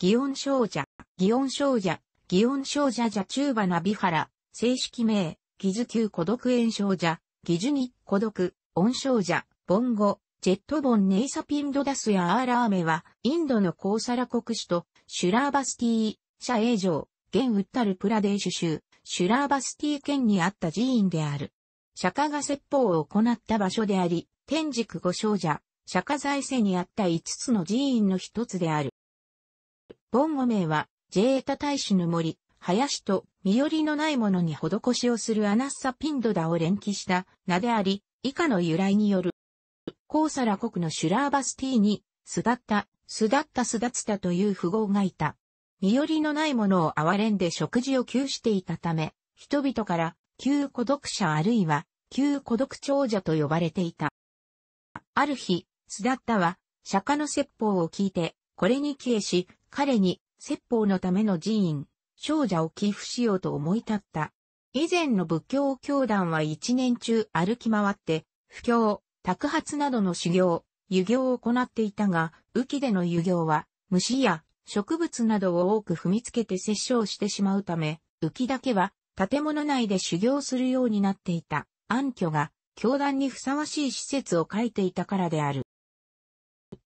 祇園少女、祇園少女、祇園少女じゃ中馬な美原、正式名、ギズ級孤独炎症者、ギジュニ、孤独、温症者、ボンゴ、ジェットボンネイサピンドダスやアーラーメは、インドのコーサラ国首都、シュラーバスティー、シャエー城、現ウッタルプラデーシュ州、シュラーバスティー県にあった寺院である。釈迦が説法を行った場所であり、天竺五少者、釈迦財政にあった五つの寺院の一つである。ボンゴ名は、ジェータ大使の森、林と、身寄りのないものに施しをするアナッサピンドダを連記した名であり、以下の由来による。コーサラ国のシュラーバスティーに、巣立った、巣立った巣立つたという符号がいた。身寄りのないものを憐れんで食事を休していたため、人々から、旧孤独者あるいは、旧孤独長者と呼ばれていた。ある日、巣立ったは、釈迦の説法を聞いて、これに帰依し、彼に説法のための寺院、少女を寄付しようと思い立った。以前の仏教教団は一年中歩き回って、布教、托発などの修行、湯行を行っていたが、雨季での湯行は、虫や植物などを多く踏みつけて殺生してしまうため、浮きだけは建物内で修行するようになっていた暗居が教団にふさわしい施設を書いていたからである。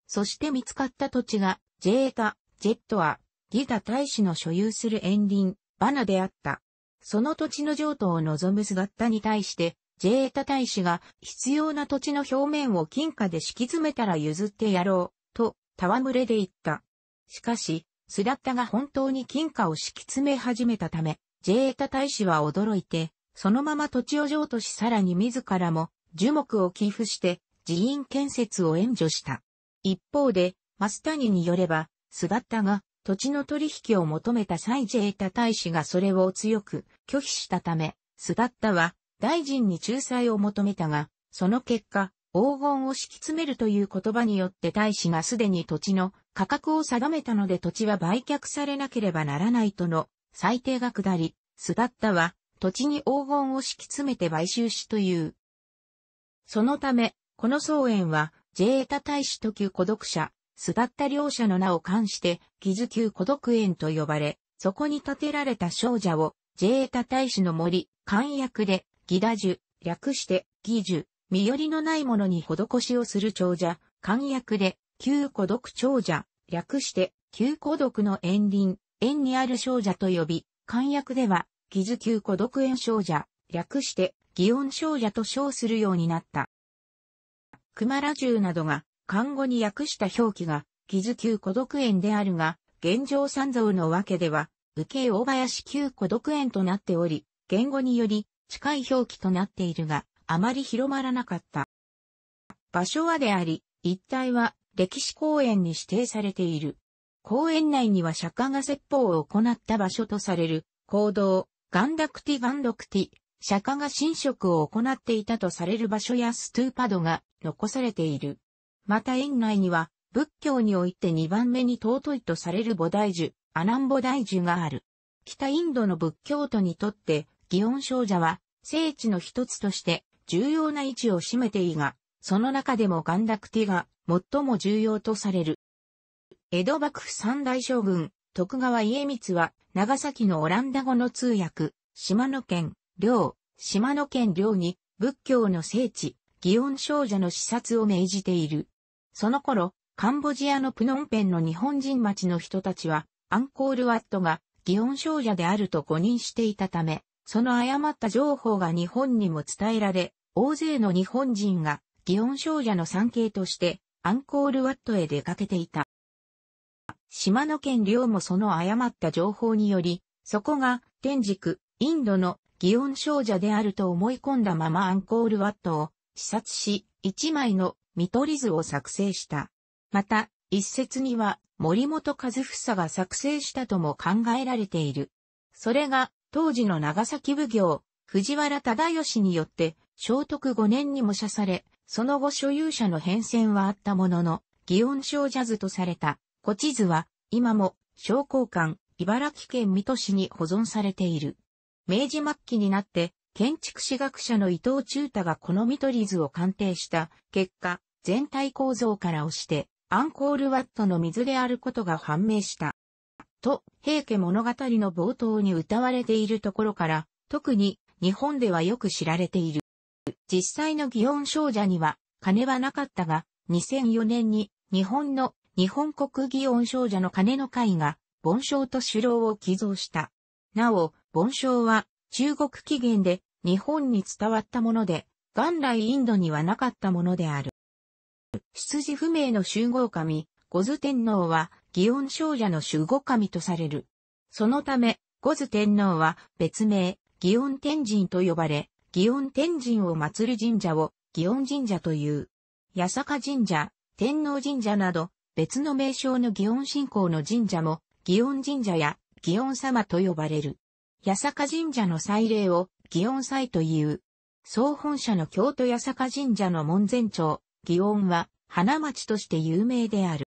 そして見つかった土地が J エタジェットは、ギタ大使の所有する園林、バナであった。その土地の譲渡を望む姿に対して、ジェータ大使が必要な土地の表面を金貨で敷き詰めたら譲ってやろう、と、戯れで言った。しかし、スダッタが本当に金貨を敷き詰め始めたため、ジェータ大使は驚いて、そのまま土地を譲渡しさらに自らも樹木を寄付して寺院建設を援助した。一方で、マスタニによれば、すがったが、土地の取引を求めた際、ジェータ大使がそれを強く拒否したため、すがったは大臣に仲裁を求めたが、その結果、黄金を敷き詰めるという言葉によって大使がすでに土地の価格を定めたので土地は売却されなければならないとの裁定が下り、スガッタは土地に黄金を敷き詰めて買収しという。そのため、この草園は、ジェータ大使と旧孤独者、巣立った両者の名を冠して、ギズ級孤独園と呼ばれ、そこに建てられた少女を、ジェータ大使の森、漢役で、ギダ樹、略して、ギ樹、身寄りのないものに施しをする長者、漢役で、旧孤独長者、略して、旧孤独の園林、園にある少女と呼び、漢役では、ギズ旧孤独園少女、略して、祇園少女と称するようになった。クマ獣などが漢語に訳した表記が、傷旧孤独園であるが、現状三蔵のわけでは、右慶大林旧孤独園となっており、言語により近い表記となっているが、あまり広まらなかった。場所はであり、一帯は歴史公園に指定されている。公園内には釈迦が説法を行った場所とされる、行動、ガンダクティ・ガンドクティ、釈迦が神職を行っていたとされる場所やストゥーパドが残されている。また園内には、仏教において2番目に尊いとされる菩提樹、阿南菩提樹がある。北インドの仏教徒にとって、祇園少女は、聖地の一つとして重要な位置を占めていいが、その中でもガンダクティが最も重要とされる。江戸幕府三大将軍、徳川家光は、長崎のオランダ語の通訳、島野県、領、島野県領に、仏教の聖地、祇園少女の視察を命じている。その頃、カンボジアのプノンペンの日本人町の人たちは、アンコールワットが祇園少女であると誤認していたため、その誤った情報が日本にも伝えられ、大勢の日本人が祇園少女の産経としてアンコールワットへ出かけていた。島の県領もその誤った情報により、そこが天竺、インドの祇園少女であると思い込んだままアンコールワットを視察し、一枚の見取り図を作成した。また、一説には森本和房が作成したとも考えられている。それが当時の長崎奉行、藤原忠義によって聖徳5年に模写され、その後所有者の変遷はあったものの、祇園小ジャズとされた、古地図は今も商工館、茨城県水戸市に保存されている。明治末期になって、建築史学者の伊藤忠太がこの見取り図を鑑定した結果、全体構造から押して、アンコールワットの水であることが判明した。と、平家物語の冒頭に歌われているところから、特に日本ではよく知られている。実際の祇園少女には金はなかったが、2004年に日本の日本国祇園少女の金の会が、盆章と首郎を寄贈した。なお、盆章は中国起源で日本に伝わったもので、元来インドにはなかったものである。出自不明の集合神、五頭天皇は、祇園少女の守護神とされる。そのため、五頭天皇は別名、祇園天神と呼ばれ、祇園天神を祀る神社を、祇園神社という。八坂神社、天皇神社など、別の名称の祇園信仰の神社も、祇園神社や祇園様と呼ばれる。八坂神社の祭礼を、祇園祭という。総本社の京都八坂神社の門前町、祇園は花街として有名である。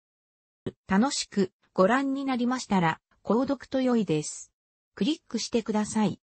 楽しくご覧になりましたら、購読と良いです。クリックしてください。